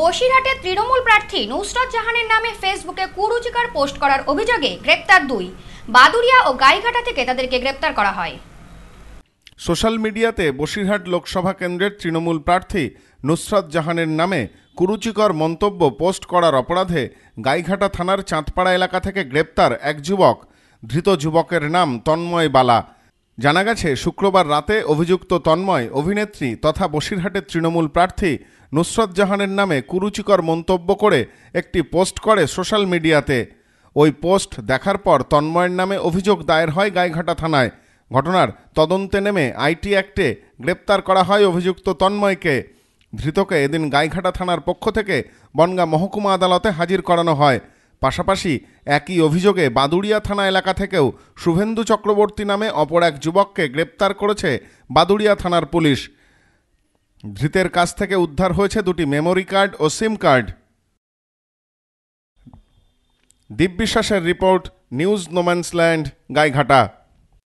বসিরহাটে তৃণমূল প্রার্থী নুসরত জাহানের নামে ফেসবুকে কুরুচিকার পোস্ট করার অভিযোগে গ্রেপ্তার দুই বাদুরিয়া ও গাইঘাটা থেকে তাদেরকে গ্রেপ্তার করা হয় সোশ্যাল মিডিয়াতে বসিরহাট লোকসভা কেন্দ্রের তৃণমূল প্রার্থী নুসরত জাহানের নামে কুরুচিকর মন্তব্য পোস্ট করার অপরাধে গাইঘাটা থানার চাঁদপাড়া এলাকা থেকে গ্রেপ্তার এক যুবক ধৃত যুবকের নাম তন্ময় বালা জানা গেছে শুক্রবার রাতে অভিযুক্ত তন্ময় অভিনেত্রী তথা বসিরহাটের তৃণমূল প্রার্থী নুসরত জাহানের নামে কুরুচিকর মন্তব্য করে একটি পোস্ট করে সোশ্যাল মিডিয়াতে ওই পোস্ট দেখার পর তন্ময়ের নামে অভিযোগ দায়ের হয় গাইঘাটা থানায় ঘটনার তদন্তে নেমে আইটি অ্যাক্টে গ্রেপ্তার করা হয় অভিযুক্ত তন্ময়কে ধৃতকে এদিন গাইঘাটা থানার পক্ষ থেকে বনগা মহকুমা আদালতে হাজির করানো হয় পাশাপাশি একই অভিযোগে বাদুড়িয়া থানা এলাকা থেকেও শুভেন্দু চক্রবর্তী নামে অপর এক যুবককে গ্রেপ্তার করেছে বাদুড়িয়া থানার পুলিশ ধৃতের কাছ থেকে উদ্ধার হয়েছে দুটি মেমোরি কার্ড ও সিম কার্ড দীপ বিশ্বাসের রিপোর্ট নিউজ নোম্যান্সল্যান্ড গাইঘাটা